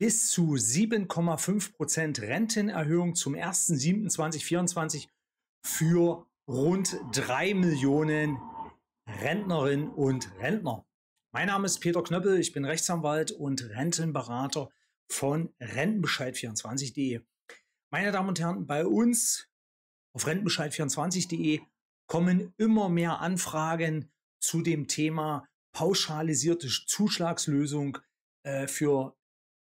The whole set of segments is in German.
bis zu 7,5 Prozent Rentenerhöhung zum 1.7.2024 für rund 3 Millionen Rentnerinnen und Rentner. Mein Name ist Peter Knöppel, ich bin Rechtsanwalt und Rentenberater von Rentenbescheid24.de. Meine Damen und Herren, bei uns auf Rentenbescheid24.de kommen immer mehr Anfragen zu dem Thema pauschalisierte Zuschlagslösung äh, für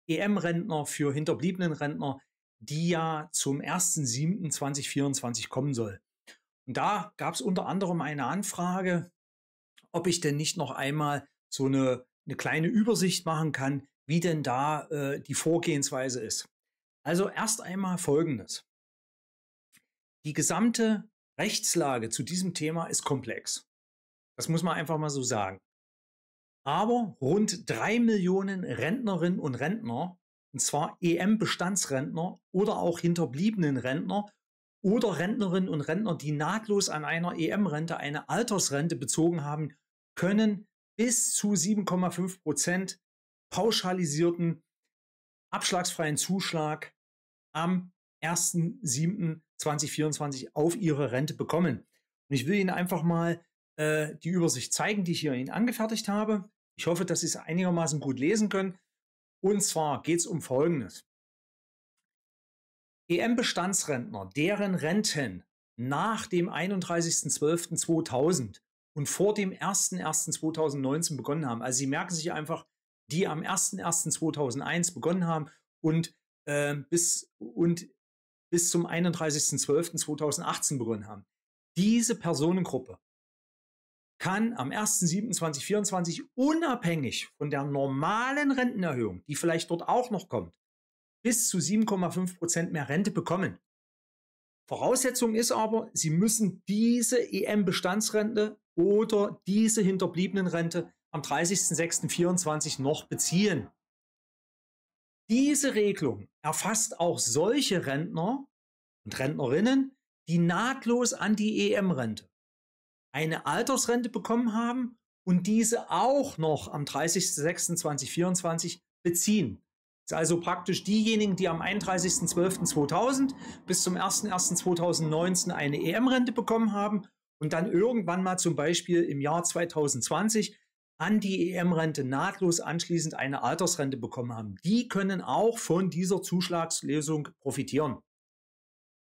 EM-Rentner, für hinterbliebenen Rentner, die ja zum 1.7.2024 kommen soll. Und da gab es unter anderem eine Anfrage, ob ich denn nicht noch einmal so eine, eine kleine Übersicht machen kann, wie denn da äh, die Vorgehensweise ist. Also erst einmal Folgendes. Die gesamte Rechtslage zu diesem Thema ist komplex. Das muss man einfach mal so sagen. Aber rund drei Millionen Rentnerinnen und Rentner, und zwar EM-Bestandsrentner oder auch hinterbliebenen Rentner oder Rentnerinnen und Rentner, die nahtlos an einer EM-Rente eine Altersrente bezogen haben, können bis zu 7,5 Prozent pauschalisierten abschlagsfreien Zuschlag am 1.7.2024 auf ihre Rente bekommen. Und ich will Ihnen einfach mal äh, die Übersicht zeigen, die ich hier Ihnen angefertigt habe. Ich hoffe, dass Sie es einigermaßen gut lesen können. Und zwar geht es um Folgendes. EM-Bestandsrentner, deren Renten nach dem 31.12.2000 und vor dem 01.01.2019 begonnen haben. Also Sie merken sich einfach, die am 01.01.2001 begonnen haben und, äh, bis, und bis zum 31.12.2018 begonnen haben. Diese Personengruppe kann am 1.7.2024 unabhängig von der normalen Rentenerhöhung, die vielleicht dort auch noch kommt, bis zu 7,5 Prozent mehr Rente bekommen. Voraussetzung ist aber, Sie müssen diese EM-Bestandsrente oder diese hinterbliebenen Rente am 30.06.2024 noch beziehen. Diese Regelung erfasst auch solche Rentner und Rentnerinnen, die nahtlos an die EM-Rente eine Altersrente bekommen haben und diese auch noch am 30.06.2024 beziehen. Das ist also praktisch diejenigen, die am 31.12.2000 bis zum 01.01.2019 eine EM-Rente bekommen haben und dann irgendwann mal zum Beispiel im Jahr 2020 an die EM-Rente nahtlos anschließend eine Altersrente bekommen haben. Die können auch von dieser Zuschlagslösung profitieren.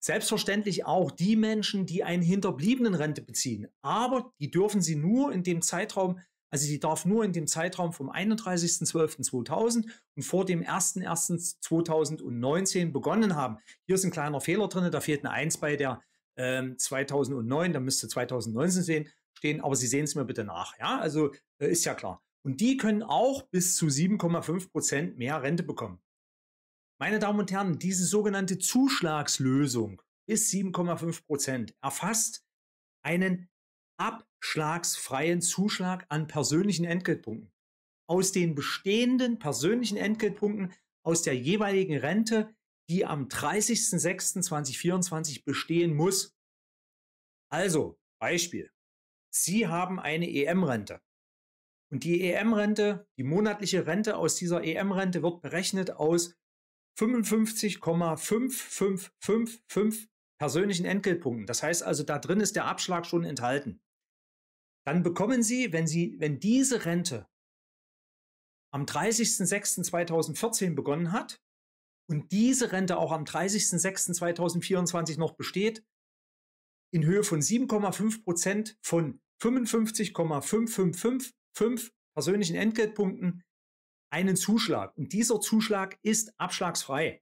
Selbstverständlich auch die Menschen, die eine Hinterbliebenenrente beziehen. Aber die dürfen sie nur in dem Zeitraum, also die darf nur in dem Zeitraum vom 31.12.2000 und vor dem 01.01.2019 begonnen haben. Hier ist ein kleiner Fehler drin, da fehlt eine 1 bei der ähm, 2009, da müsste 2019 sehen, stehen, aber Sie sehen es mir bitte nach. Ja, also äh, ist ja klar. Und die können auch bis zu 7,5 Prozent mehr Rente bekommen. Meine Damen und Herren, diese sogenannte Zuschlagslösung ist 7,5 Prozent, erfasst einen abschlagsfreien Zuschlag an persönlichen Entgeltpunkten. Aus den bestehenden persönlichen Entgeltpunkten aus der jeweiligen Rente, die am 30.06.2024 bestehen muss. Also, Beispiel. Sie haben eine EM-Rente. Und die EM-Rente, die monatliche Rente aus dieser EM-Rente wird berechnet aus 55,5555 persönlichen Entgeltpunkten. Das heißt also, da drin ist der Abschlag schon enthalten. Dann bekommen Sie, wenn Sie, wenn diese Rente am 30.06.2014 begonnen hat und diese Rente auch am 30.06.2024 noch besteht, in Höhe von 7,5 Prozent von 55,5555 persönlichen Entgeltpunkten einen Zuschlag. Und dieser Zuschlag ist abschlagsfrei.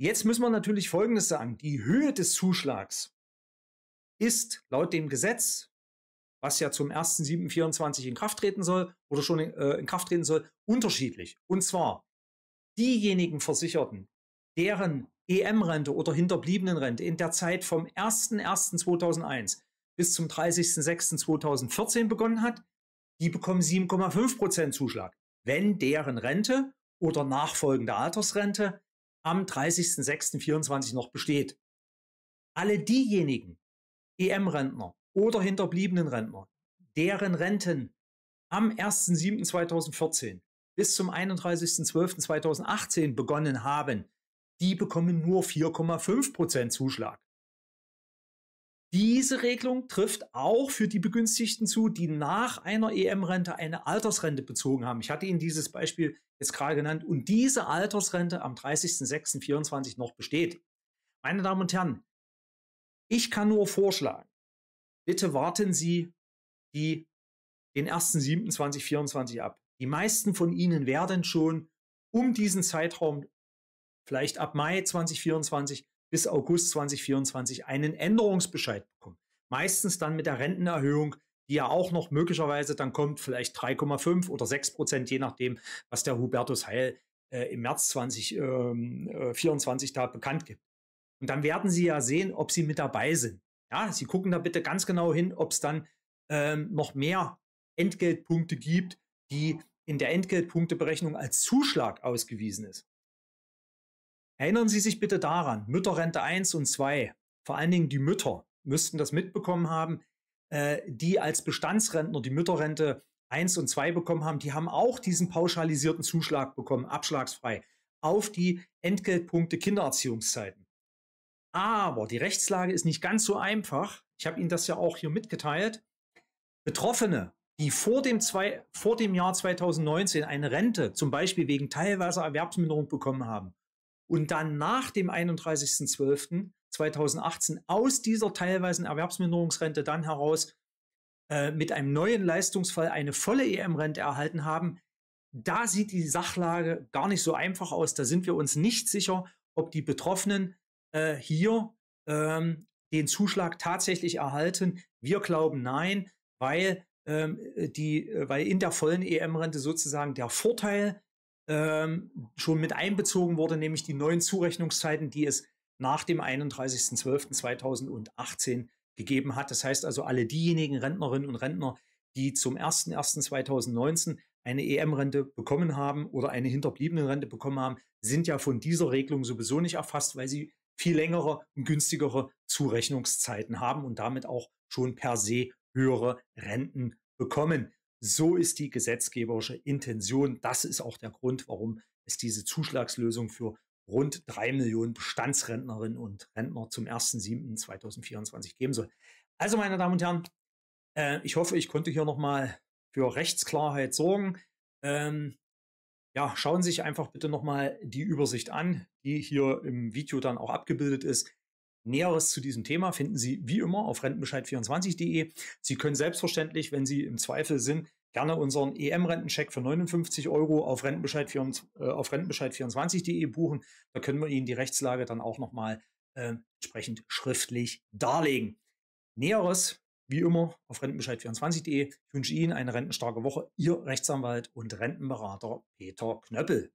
Jetzt müssen wir natürlich Folgendes sagen. Die Höhe des Zuschlags ist laut dem Gesetz, was ja zum 1.7.24 in Kraft treten soll oder schon in, äh, in Kraft treten soll, unterschiedlich. Und zwar diejenigen Versicherten, deren EM-Rente oder Hinterbliebenenrente in der Zeit vom 01.01.2001 bis zum 30.06.2014 begonnen hat, die bekommen 7,5 Prozent Zuschlag, wenn deren Rente oder nachfolgende Altersrente am 30.06.24 noch besteht. Alle diejenigen EM-Rentner oder hinterbliebenen Rentner, deren Renten am 1.07.2014 bis zum 31.12.2018 begonnen haben, die bekommen nur 4,5 Prozent Zuschlag. Diese Regelung trifft auch für die Begünstigten zu, die nach einer EM-Rente eine Altersrente bezogen haben. Ich hatte Ihnen dieses Beispiel jetzt gerade genannt und diese Altersrente am 30.06.24 noch besteht. Meine Damen und Herren, ich kann nur vorschlagen, bitte warten Sie die, den 1.07.2024 ab. Die meisten von Ihnen werden schon um diesen Zeitraum, vielleicht ab Mai 2024, bis August 2024 einen Änderungsbescheid bekommen. Meistens dann mit der Rentenerhöhung, die ja auch noch möglicherweise dann kommt, vielleicht 3,5 oder 6 Prozent, je nachdem, was der Hubertus Heil äh, im März 2024 ähm, äh, da bekannt gibt. Und dann werden Sie ja sehen, ob Sie mit dabei sind. Ja, Sie gucken da bitte ganz genau hin, ob es dann ähm, noch mehr Entgeltpunkte gibt, die in der Entgeltpunkteberechnung als Zuschlag ausgewiesen ist. Erinnern Sie sich bitte daran, Mütterrente 1 und 2, vor allen Dingen die Mütter müssten das mitbekommen haben, äh, die als Bestandsrentner die Mütterrente 1 und 2 bekommen haben, die haben auch diesen pauschalisierten Zuschlag bekommen, abschlagsfrei, auf die Entgeltpunkte Kindererziehungszeiten. Aber die Rechtslage ist nicht ganz so einfach. Ich habe Ihnen das ja auch hier mitgeteilt. Betroffene, die vor dem, zwei, vor dem Jahr 2019 eine Rente, zum Beispiel wegen teilweise Erwerbsminderung bekommen haben und dann nach dem 31.12.2018 aus dieser teilweisen Erwerbsminderungsrente dann heraus äh, mit einem neuen Leistungsfall eine volle EM-Rente erhalten haben, da sieht die Sachlage gar nicht so einfach aus. Da sind wir uns nicht sicher, ob die Betroffenen äh, hier ähm, den Zuschlag tatsächlich erhalten. Wir glauben nein, weil, ähm, die, äh, weil in der vollen EM-Rente sozusagen der Vorteil ähm, schon mit einbezogen wurde, nämlich die neuen Zurechnungszeiten, die es nach dem 31.12.2018 gegeben hat. Das heißt also, alle diejenigen Rentnerinnen und Rentner, die zum 01.01.2019 eine EM-Rente bekommen haben oder eine hinterbliebene Rente bekommen haben, sind ja von dieser Regelung sowieso nicht erfasst, weil sie viel längere und günstigere Zurechnungszeiten haben und damit auch schon per se höhere Renten bekommen. So ist die gesetzgeberische Intention. Das ist auch der Grund, warum es diese Zuschlagslösung für rund drei Millionen Bestandsrentnerinnen und Rentner zum 1.7.2024 geben soll. Also, meine Damen und Herren, äh, ich hoffe, ich konnte hier nochmal für Rechtsklarheit sorgen. Ähm, ja, schauen Sie sich einfach bitte nochmal die Übersicht an, die hier im Video dann auch abgebildet ist. Näheres zu diesem Thema finden Sie wie immer auf rentenbescheid24.de. Sie können selbstverständlich, wenn Sie im Zweifel sind, gerne unseren EM-Rentencheck für 59 Euro auf rentenbescheid24.de äh, auf Rentenbescheid buchen. Da können wir Ihnen die Rechtslage dann auch nochmal äh, entsprechend schriftlich darlegen. Näheres wie immer auf rentenbescheid24.de. Ich wünsche Ihnen eine rentenstarke Woche. Ihr Rechtsanwalt und Rentenberater Peter Knöppel.